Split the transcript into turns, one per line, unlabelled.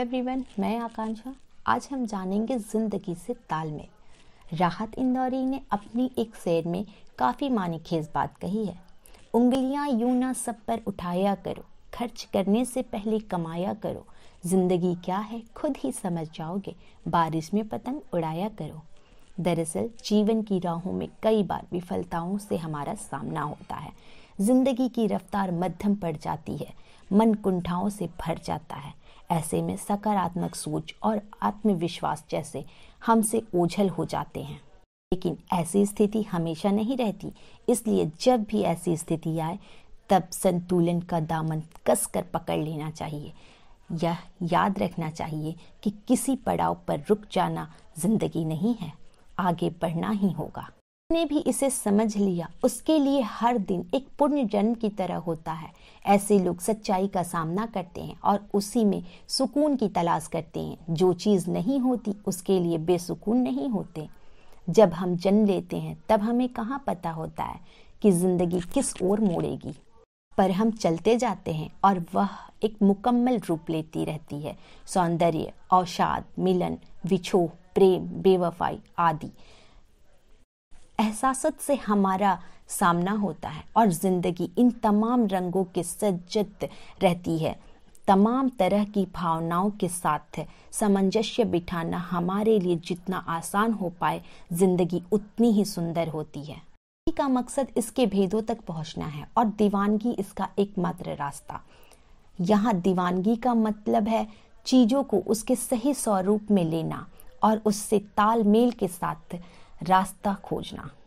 everyone मैं आकांक्षा आज हम जानेंगे ज़िंदगी से ताल में राहत इंदौरी ने अपनी एक शेर में काफ़ी मानी खेज बात कही है उंगलियां यूं ना सब पर उठाया करो खर्च करने से पहले कमाया करो ज़िंदगी क्या है खुद ही समझ जाओगे बारिश में पतंग उड़ाया करो दरअसल जीवन की राहों में कई बार विफलताओं से हमारा सामना होता है ज़िंदगी की रफ्तार मध्यम पड़ जाती है मन कुंठाओं से भर जाता है ऐसे में सकारात्मक सोच और आत्मविश्वास जैसे हमसे ओझल हो जाते हैं लेकिन ऐसी स्थिति हमेशा नहीं रहती इसलिए जब भी ऐसी स्थिति आए तब संतुलन का दामन कसकर पकड़ लेना चाहिए यह याद रखना चाहिए कि किसी पड़ाव पर रुक जाना जिंदगी नहीं है आगे बढ़ना ही होगा जिसने भी इसे समझ लिया उसके लिए हर दिन एक पुण्य जन्म की तरह होता है ऐसे लोग सच्चाई का सामना करते हैं और उसी में सुकून की तलाश करते हैं जो चीज़ नहीं होती उसके लिए बेसुकून नहीं होते जब हम जन्म लेते हैं तब हमें कहाँ पता होता है कि ज़िंदगी किस ओर मोड़ेगी पर हम चलते जाते हैं और वह एक मुकम्मल रूप लेती रहती है सौंदर्य औषाद मिलन विछोह प्रेम बेवफाई आदि एहसासत से हमारा सामना होता है और ज़िंदगी इन तमाम रंगों के सज्जित रहती है तमाम तरह की भावनाओं के साथ सामंजस्य बिठाना हमारे लिए जितना आसान हो पाए जिंदगी उतनी ही सुंदर होती है का मकसद इसके भेदों तक पहुंचना है और दीवानगी इसका एकमात्र रास्ता यहाँ दीवानगी का मतलब है चीज़ों को उसके सही स्वरूप में लेना और उससे तालमेल के साथ रास्ता खोजना